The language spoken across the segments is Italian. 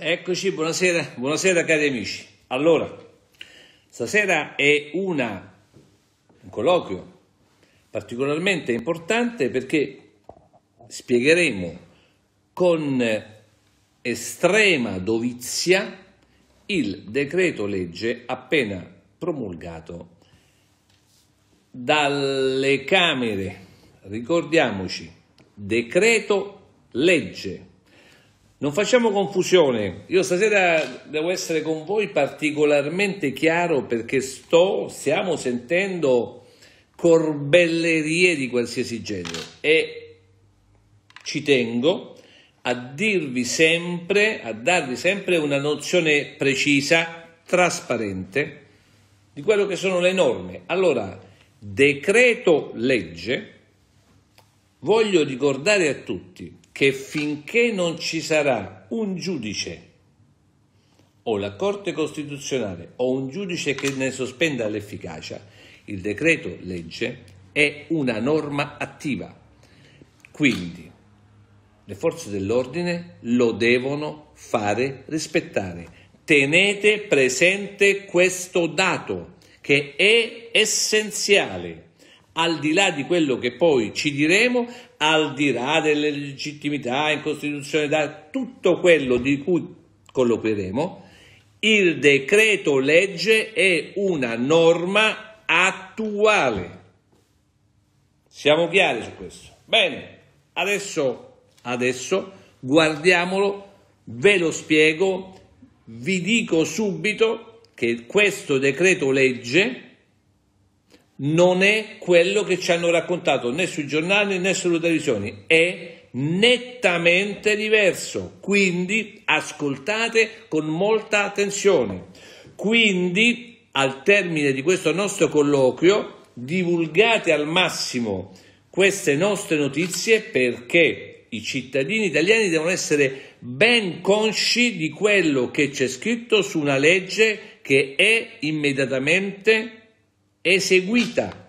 Eccoci, buonasera, buonasera cari amici. Allora, stasera è una, un colloquio particolarmente importante perché spiegheremo con estrema dovizia il decreto legge appena promulgato dalle Camere. Ricordiamoci, decreto legge non facciamo confusione, io stasera devo essere con voi particolarmente chiaro perché sto, stiamo sentendo corbellerie di qualsiasi genere e ci tengo a dirvi sempre, a darvi sempre una nozione precisa, trasparente di quello che sono le norme. Allora, decreto legge, voglio ricordare a tutti che finché non ci sarà un giudice o la Corte Costituzionale o un giudice che ne sospenda l'efficacia, il decreto legge è una norma attiva. Quindi le forze dell'ordine lo devono fare rispettare. Tenete presente questo dato che è essenziale al di là di quello che poi ci diremo, al di là delle legittimità, incostituzionalità, tutto quello di cui colloqueremo, il decreto legge è una norma attuale. Siamo chiari su questo? Bene, adesso, adesso guardiamolo, ve lo spiego, vi dico subito che questo decreto legge non è quello che ci hanno raccontato né sui giornali né sulle televisioni, è nettamente diverso. Quindi ascoltate con molta attenzione. Quindi al termine di questo nostro colloquio divulgate al massimo queste nostre notizie perché i cittadini italiani devono essere ben consci di quello che c'è scritto su una legge che è immediatamente eseguita.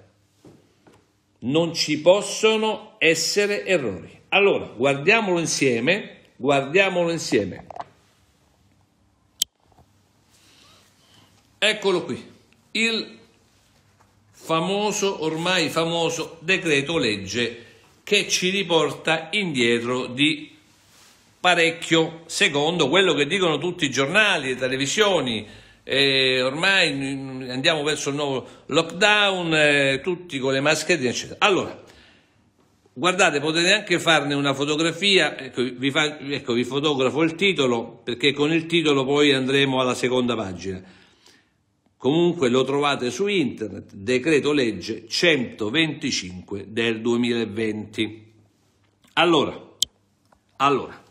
Non ci possono essere errori. Allora, guardiamolo insieme, guardiamolo insieme. Eccolo qui, il famoso, ormai famoso decreto legge che ci riporta indietro di parecchio, secondo quello che dicono tutti i giornali, le televisioni, eh, ormai andiamo verso il nuovo lockdown, eh, tutti con le mascherine, eccetera. Allora, guardate, potete anche farne una fotografia, ecco vi, fa, ecco vi, fotografo il titolo, perché con il titolo poi andremo alla seconda pagina. Comunque lo trovate su internet, decreto legge 125 del 2020. Allora, allora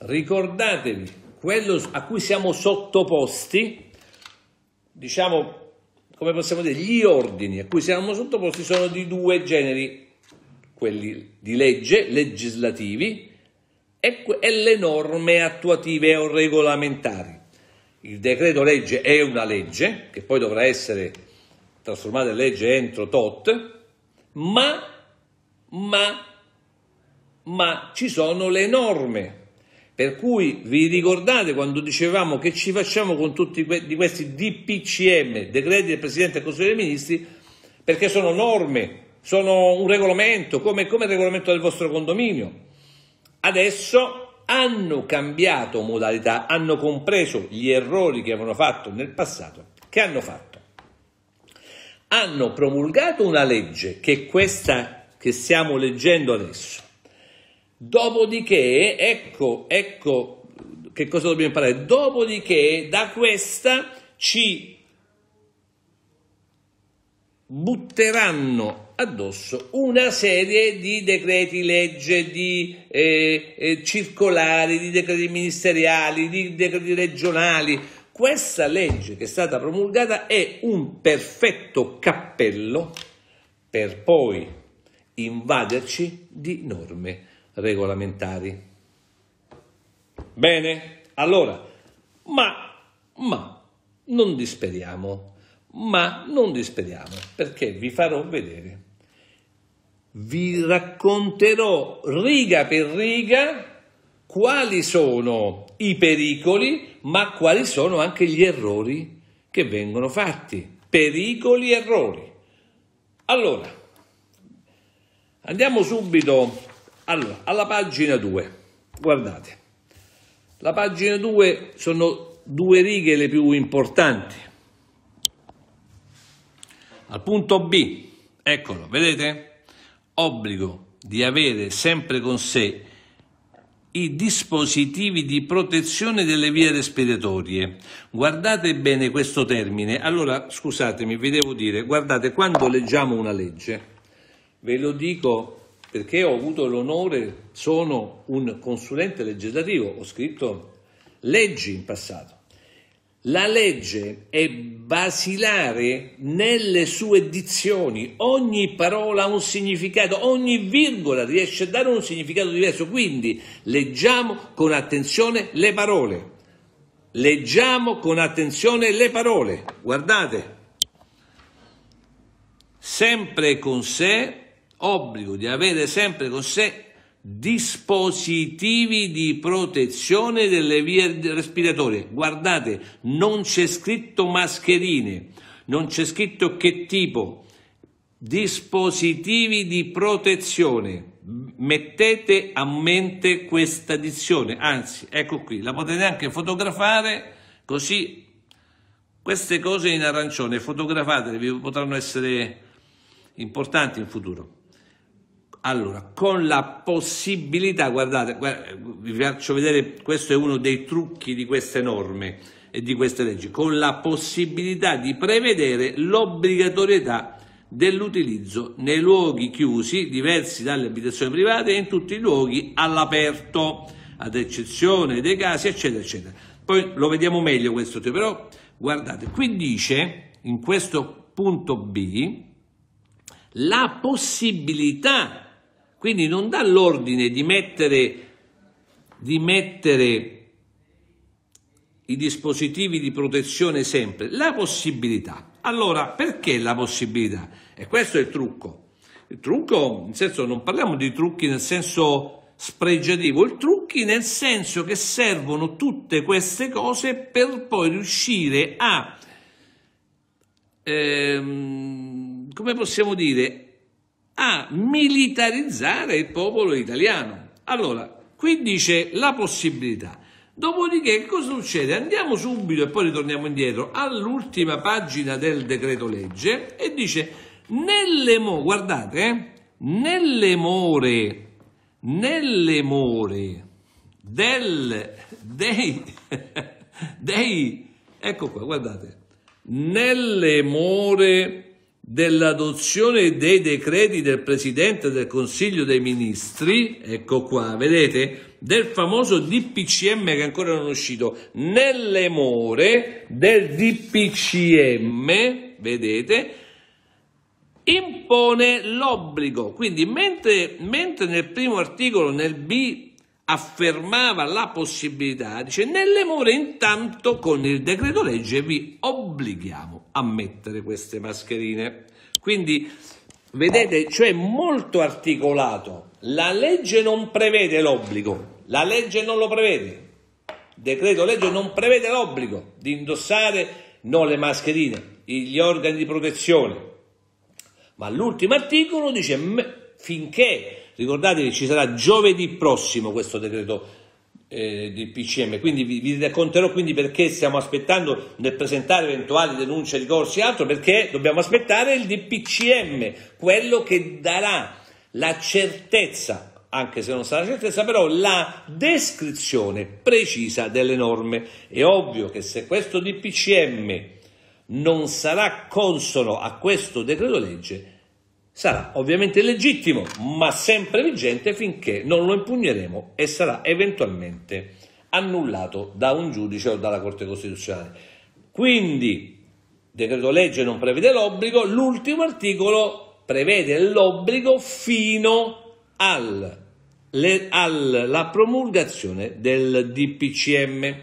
ricordatevi quello a cui siamo sottoposti, diciamo, come possiamo dire, gli ordini a cui siamo sottoposti sono di due generi, quelli di legge, legislativi, e, e le norme attuative o regolamentari. Il decreto legge è una legge, che poi dovrà essere trasformata in legge entro tot, ma, ma, ma ci sono le norme per cui vi ricordate quando dicevamo che ci facciamo con tutti que- di questi DPCM, decreti del Presidente del Consiglio dei Ministri, perché sono norme, sono un regolamento, come, come il regolamento del vostro condominio. Adesso hanno cambiato modalità, hanno compreso gli errori che avevano fatto nel passato. Che hanno fatto? Hanno promulgato una legge che è questa che stiamo leggendo adesso Dopodiché, ecco, ecco che cosa dobbiamo imparare. Dopodiché da questa ci butteranno addosso una serie di decreti legge, di eh, eh, circolari, di decreti ministeriali, di decreti regionali. Questa legge che è stata promulgata è un perfetto cappello per poi invaderci di norme regolamentari. Bene, allora, ma, ma, non disperiamo, ma non disperiamo, perché vi farò vedere. Vi racconterò riga per riga quali sono i pericoli, ma quali sono anche gli errori che vengono fatti. Pericoli errori. Allora, andiamo subito allora, alla pagina 2, guardate, la pagina 2 sono due righe le più importanti. Al punto B, eccolo, vedete? Obbligo di avere sempre con sé i dispositivi di protezione delle vie respiratorie. Guardate bene questo termine. Allora, scusatemi, vi devo dire, guardate, quando leggiamo una legge, ve lo dico perché ho avuto l'onore, sono un consulente legislativo, ho scritto leggi in passato. La legge è basilare nelle sue dizioni, ogni parola ha un significato, ogni virgola riesce a dare un significato diverso, quindi leggiamo con attenzione le parole. Leggiamo con attenzione le parole, guardate, sempre con sé obbligo di avere sempre con sé dispositivi di protezione delle vie respiratorie. Guardate, non c'è scritto mascherine, non c'è scritto che tipo, dispositivi di protezione. Mettete a mente questa dizione, anzi, ecco qui, la potete anche fotografare così queste cose in arancione, fotografatele, vi potranno essere importanti in futuro. Allora, con la possibilità, guardate, vi faccio vedere, questo è uno dei trucchi di queste norme e di queste leggi, con la possibilità di prevedere l'obbligatorietà dell'utilizzo nei luoghi chiusi diversi dalle abitazioni private e in tutti i luoghi all'aperto, ad eccezione dei casi, eccetera, eccetera. Poi lo vediamo meglio questo, però guardate, qui dice, in questo punto B, la possibilità quindi non dà l'ordine di mettere, di mettere i dispositivi di protezione sempre, la possibilità. Allora, perché la possibilità? E questo è il trucco. Il trucco, nel senso, non parliamo di trucchi nel senso spregiativo, il trucchi nel senso che servono tutte queste cose per poi riuscire a, ehm, come possiamo dire, a militarizzare il popolo italiano. Allora, qui dice la possibilità. Dopodiché cosa succede? Andiamo subito e poi ritorniamo indietro all'ultima pagina del decreto legge e dice nelle more, guardate, eh, nelle more, nelle more del, dei, dei, ecco qua, guardate, nelle more dell'adozione dei decreti del Presidente del Consiglio dei Ministri, ecco qua, vedete, del famoso DPCM che ancora non è uscito, nelle more del DPCM, vedete, impone l'obbligo. Quindi mentre, mentre nel primo articolo, nel B, affermava la possibilità, dice, nelle more intanto con il decreto legge vi obblighiamo a mettere queste mascherine. Quindi vedete, cioè molto articolato. La legge non prevede l'obbligo, la legge non lo prevede. Il decreto legge non prevede l'obbligo di indossare non le mascherine, gli organi di protezione. Ma l'ultimo articolo dice finché, ricordatevi ci sarà giovedì prossimo questo decreto eh, del PCM. Quindi vi, vi, racconterò quindi perché stiamo aspettando nel presentare eventuali denunce, ricorsi e altro, perché dobbiamo aspettare il DPCM, quello che darà la certezza anche se non sarà certezza, però la descrizione precisa delle norme. È ovvio che se questo DPCM non sarà consono a questo decreto legge, sarà ovviamente legittimo, ma sempre vigente finché non lo impugneremo e sarà eventualmente annullato da un giudice o dalla Corte Costituzionale. Quindi, decreto legge non prevede l'obbligo, l'ultimo articolo prevede l'obbligo fino al, le, alla promulgazione del DPCM.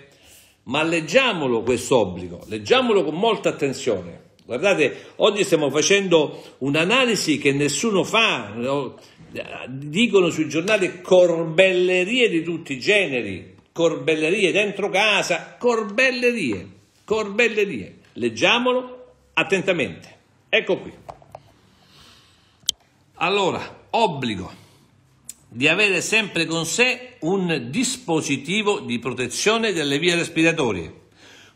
Ma leggiamolo questo obbligo, leggiamolo con molta attenzione Guardate, oggi stiamo facendo un'analisi che nessuno fa, dicono sui giornali corbellerie di tutti i generi, corbellerie dentro casa, corbellerie, corbellerie. Leggiamolo attentamente. Ecco qui. Allora, obbligo di avere sempre con sé un dispositivo di protezione delle vie respiratorie.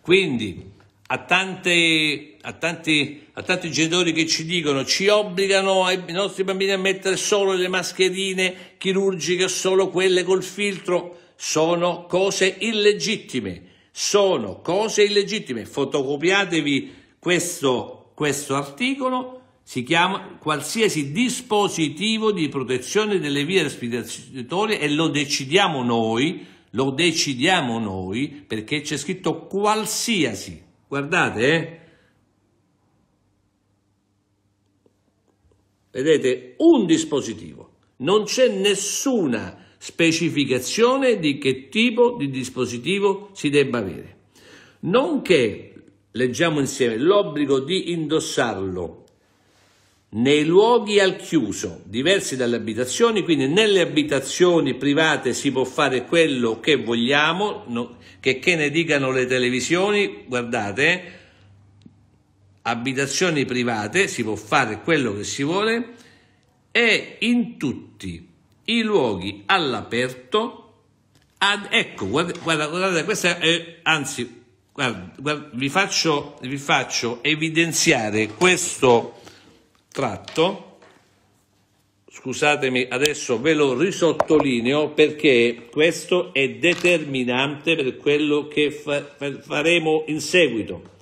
Quindi a, tante, a, tanti, a tanti genitori che ci dicono ci obbligano i nostri bambini a mettere solo le mascherine chirurgiche, solo quelle col filtro, sono cose illegittime, sono cose illegittime. Fotocopiatevi questo, questo articolo si chiama qualsiasi dispositivo di protezione delle vie respiratorie e lo decidiamo noi, lo decidiamo noi perché c'è scritto qualsiasi. Guardate, eh? Vedete, un dispositivo. Non c'è nessuna specificazione di che tipo di dispositivo si debba avere. Nonché, leggiamo insieme, l'obbligo di indossarlo nei luoghi al chiuso, diversi dalle abitazioni, quindi nelle abitazioni private si può fare quello che vogliamo, no, che, che ne dicano le televisioni, guardate, abitazioni private, si può fare quello che si vuole, e in tutti i luoghi all'aperto, ad, ecco, guardate, guardate questa è, anzi, guarda, guarda, vi, faccio, vi faccio evidenziare questo tratto, scusatemi, adesso ve lo risottolineo perché questo è determinante per quello che fa faremo in seguito.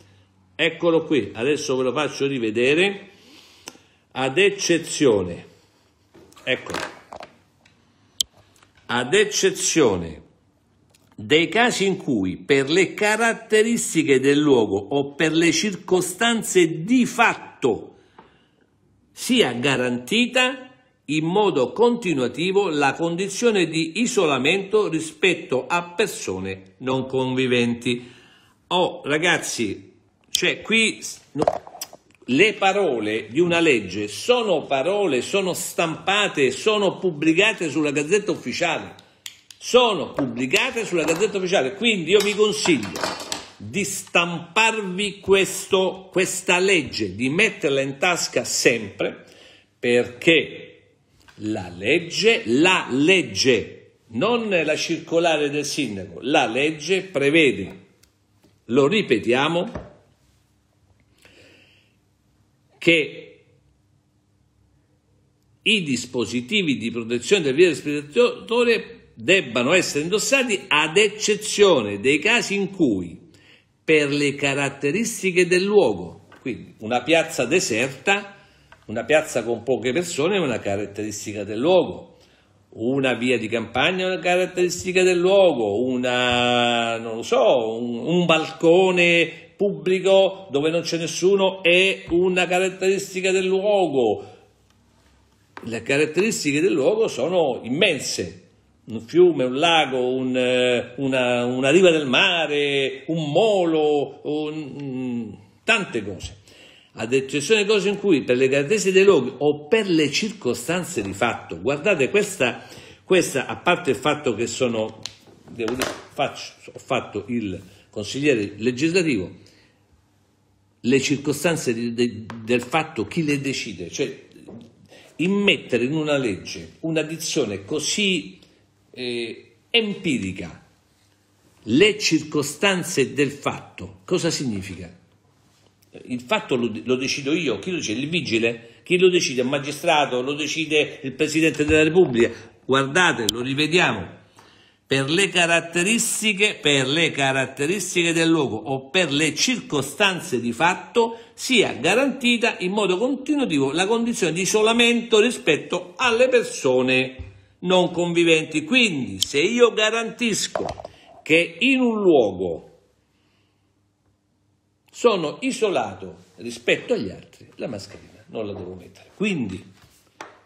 Eccolo qui, adesso ve lo faccio rivedere, ad eccezione, eccolo, ad eccezione dei casi in cui per le caratteristiche del luogo o per le circostanze di fatto sia garantita in modo continuativo la condizione di isolamento rispetto a persone non conviventi. Oh ragazzi, cioè qui le parole di una legge sono parole, sono stampate, sono pubblicate sulla Gazzetta Ufficiale. Sono pubblicate sulla Gazzetta Ufficiale, quindi io vi consiglio di stamparvi questo, questa legge, di metterla in tasca sempre, perché la legge, la legge, non la circolare del sindaco, la legge prevede, lo ripetiamo, che i dispositivi di protezione del via respiratore debbano essere indossati ad eccezione dei casi in cui per le caratteristiche del luogo. Quindi una piazza deserta, una piazza con poche persone è una caratteristica del luogo, una via di campagna è una caratteristica del luogo, una, non lo so, un, un balcone pubblico dove non c'è nessuno è una caratteristica del luogo. Le caratteristiche del luogo sono immense, un fiume, un lago, un, eh, una, una, riva del mare, un molo, un, mm, tante cose. Ad eccezione di cose in cui per le caratteristiche dei luoghi o per le circostanze di fatto, guardate questa, questa a parte il fatto che sono, dire, faccio, ho fatto il consigliere legislativo, le circostanze di, de, del fatto chi le decide, cioè immettere in una legge una dizione così eh, empirica, le circostanze del fatto, cosa significa? Il fatto lo, lo decido io, chi lo decide? Il vigile? Chi lo decide? Il magistrato? Lo decide il Presidente della Repubblica? Guardate, lo rivediamo. Per le, per le caratteristiche, del luogo o per le circostanze di fatto sia garantita in modo continuativo la condizione di isolamento rispetto alle persone non conviventi. Quindi se io garantisco che in un luogo sono isolato rispetto agli altri, la mascherina non la devo mettere. Quindi,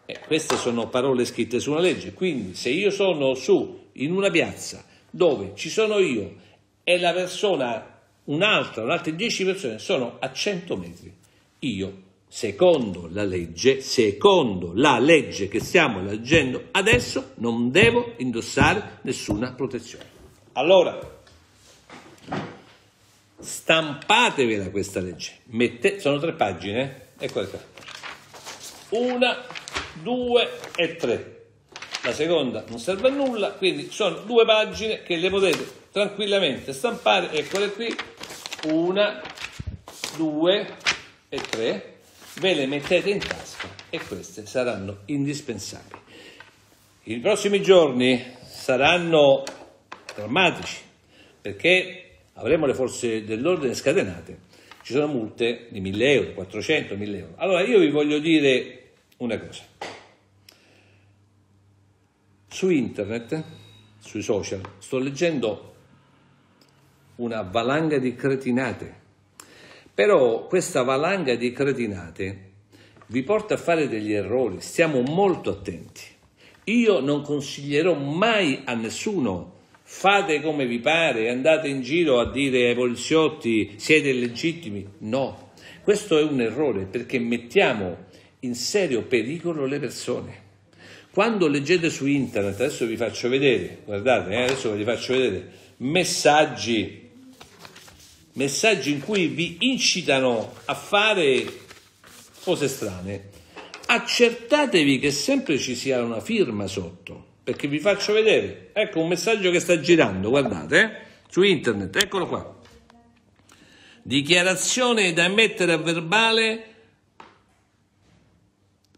eh, queste sono parole scritte su una legge, quindi se io sono su in una piazza dove ci sono io e la persona, un'altra, un'altra 10 persone sono a 100 metri, io secondo la legge, secondo la legge che stiamo leggendo adesso, non devo indossare nessuna protezione. Allora, stampatevela questa legge. Mette, sono tre pagine, eh? qua. Ecco, ecco. Una, due e tre. La seconda non serve a nulla, quindi sono due pagine che le potete tranquillamente stampare. Eccole qui. Una, due e tre ve le mettete in tasca e queste saranno indispensabili. I prossimi giorni saranno drammatici perché avremo le forze dell'ordine scatenate, ci sono multe di 1000 euro, 400, 1000 euro. Allora io vi voglio dire una cosa. Su internet, sui social, sto leggendo una valanga di cretinate però questa valanga di cretinate vi porta a fare degli errori, stiamo molto attenti. Io non consiglierò mai a nessuno fate come vi pare, andate in giro a dire ai poliziotti siete illegittimi. No, questo è un errore perché mettiamo in serio pericolo le persone. Quando leggete su internet, adesso vi faccio vedere, guardate, eh, adesso vi faccio vedere, messaggi messaggi in cui vi incitano a fare cose strane, accertatevi che sempre ci sia una firma sotto, perché vi faccio vedere, ecco un messaggio che sta girando, guardate, eh? su internet, eccolo qua. Dichiarazione da mettere a verbale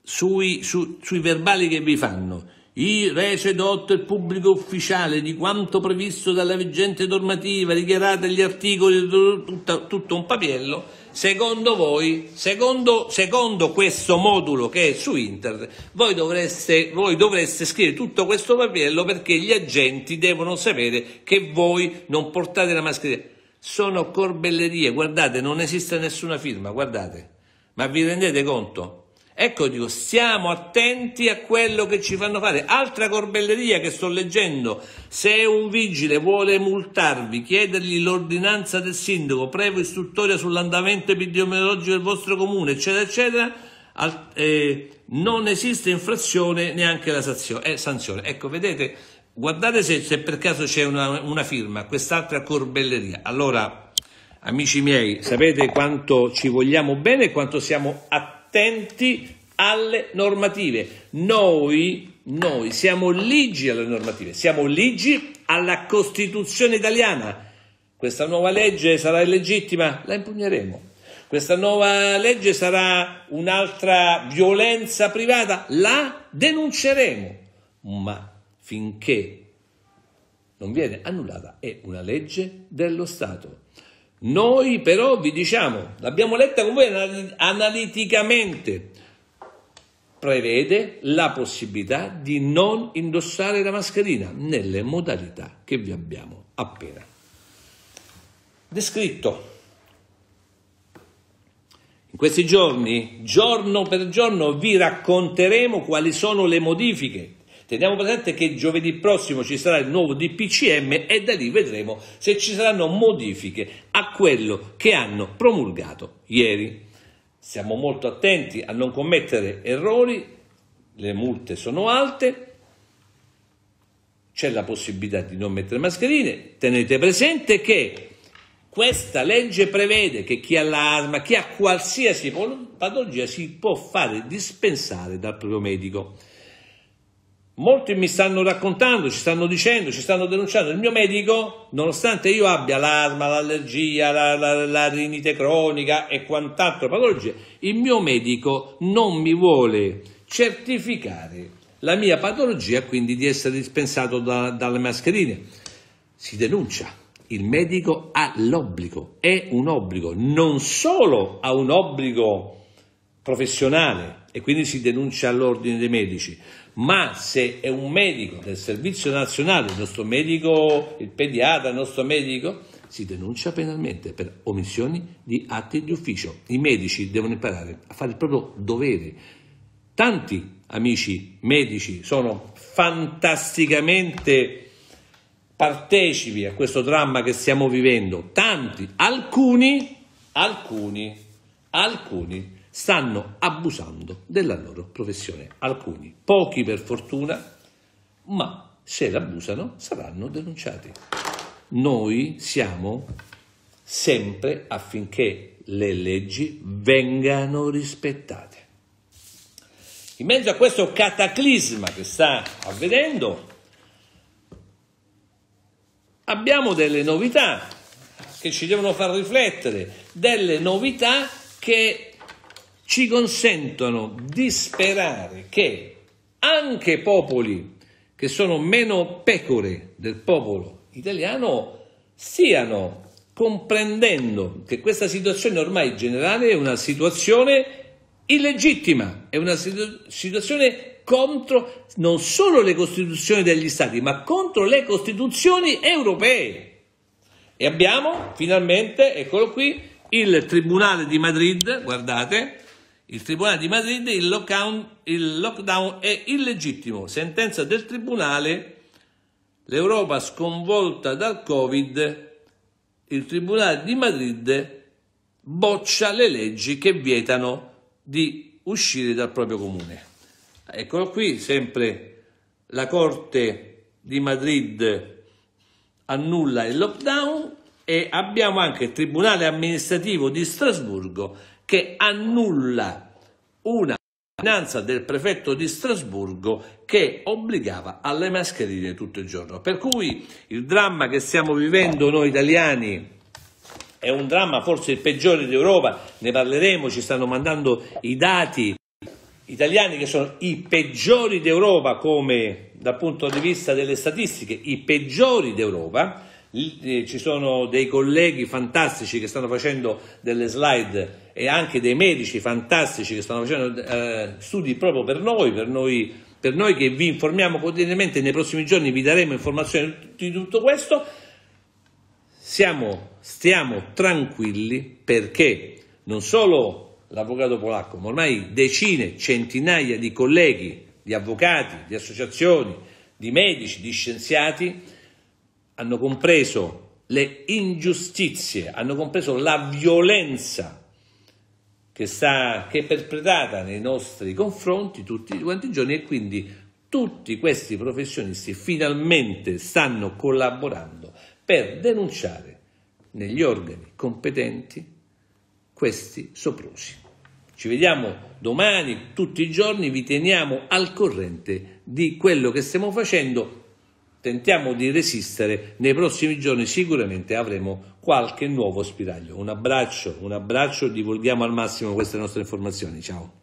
sui, su, sui verbali che vi fanno i recedot il pubblico ufficiale di quanto previsto dalla vigente normativa dichiarata gli articoli, tutta, tutto un papiello, secondo voi, secondo, secondo, questo modulo che è su internet, voi dovreste, voi dovreste scrivere tutto questo papiello perché gli agenti devono sapere che voi non portate la mascherina. Sono corbellerie, guardate, non esiste nessuna firma, guardate. Ma vi rendete conto? Ecco, dico, stiamo attenti a quello che ci fanno fare. Altra corbelleria che sto leggendo. Se un vigile vuole multarvi, chiedergli l'ordinanza del sindaco, previo istruttoria sull'andamento epidemiologico del vostro comune, eccetera, eccetera, al, eh, non esiste infrazione neanche la sanzione. Eh, sanzione. Ecco, vedete, guardate se, se per caso c'è una, una firma, quest'altra corbelleria. Allora, amici miei, sapete quanto ci vogliamo bene e quanto siamo attenti attenti alle normative. Noi, noi siamo ligi alle normative, siamo ligi alla Costituzione italiana. Questa nuova legge sarà illegittima? La impugneremo. Questa nuova legge sarà un'altra violenza privata? La denunceremo. Ma finché non viene annullata è una legge dello Stato noi però vi diciamo, l'abbiamo letta con voi analiticamente, prevede la possibilità di non indossare la mascherina nelle modalità che vi abbiamo appena descritto. In questi giorni, giorno per giorno, vi racconteremo quali sono le modifiche Teniamo presente che giovedì prossimo ci sarà il nuovo DPCM e da lì vedremo se ci saranno modifiche a quello che hanno promulgato ieri. Siamo molto attenti a non commettere errori, le multe sono alte, c'è la possibilità di non mettere mascherine. Tenete presente che questa legge prevede che chi ha l'arma, chi ha qualsiasi patologia si può fare dispensare dal proprio medico. Molti mi stanno raccontando, ci stanno dicendo, ci stanno denunciando. Il mio medico, nonostante io abbia l'arma, l'allergia, la, la, la rinite cronica e quant'altro patologie, il mio medico non mi vuole certificare la mia patologia, quindi di essere dispensato da, dalle mascherine. Si denuncia. Il medico ha l'obbligo, è un obbligo, non solo ha un obbligo professionale e quindi si denuncia all'ordine dei medici, ma se è un medico del servizio nazionale, il nostro medico, il pediatra, il nostro medico, si denuncia penalmente per omissioni di atti di ufficio. I medici devono imparare a fare il proprio dovere. Tanti amici medici sono fantasticamente partecipi a questo dramma che stiamo vivendo, tanti, alcuni, alcuni, alcuni stanno abusando della loro professione. Alcuni, pochi per fortuna, ma se l'abusano saranno denunciati. Noi siamo sempre affinché le leggi vengano rispettate. In mezzo a questo cataclisma che sta avvenendo, abbiamo delle novità che ci devono far riflettere, delle novità che ci consentono di sperare che anche popoli che sono meno pecore del popolo italiano stiano comprendendo che questa situazione ormai generale è una situazione illegittima, è una situ- situazione contro non solo le costituzioni degli stati, ma contro le costituzioni europee. E abbiamo finalmente, eccolo qui, il Tribunale di Madrid, guardate, il Tribunale di Madrid il lockdown, il lockdown è illegittimo. Sentenza del Tribunale, l'Europa sconvolta dal Covid, il Tribunale di Madrid boccia le leggi che vietano di uscire dal proprio comune. Eccolo qui, sempre la Corte di Madrid annulla il lockdown e abbiamo anche il Tribunale amministrativo di Strasburgo che annulla una finanza del prefetto di Strasburgo che obbligava alle mascherine tutto il giorno. Per cui il dramma che stiamo vivendo noi italiani è un dramma forse il peggiore d'Europa, ne parleremo, ci stanno mandando i dati italiani che sono i peggiori d'Europa come dal punto di vista delle statistiche, i peggiori d'Europa eh, ci sono dei colleghi fantastici che stanno facendo delle slide e anche dei medici fantastici che stanno facendo eh, studi proprio per noi, per noi, per noi che vi informiamo quotidianamente, nei prossimi giorni vi daremo informazioni di tutto questo. Siamo, stiamo tranquilli perché non solo l'avvocato polacco, ma ormai decine, centinaia di colleghi, di avvocati, di associazioni, di medici, di scienziati, hanno compreso le ingiustizie, hanno compreso la violenza che, sta, che è perpetrata nei nostri confronti tutti quanti i giorni e quindi tutti questi professionisti finalmente stanno collaborando per denunciare negli organi competenti questi soprusi. Ci vediamo domani, tutti i giorni, vi teniamo al corrente di quello che stiamo facendo tentiamo di resistere, nei prossimi giorni sicuramente avremo qualche nuovo spiraglio. Un abbraccio, un abbraccio, divulghiamo al massimo queste nostre informazioni. Ciao.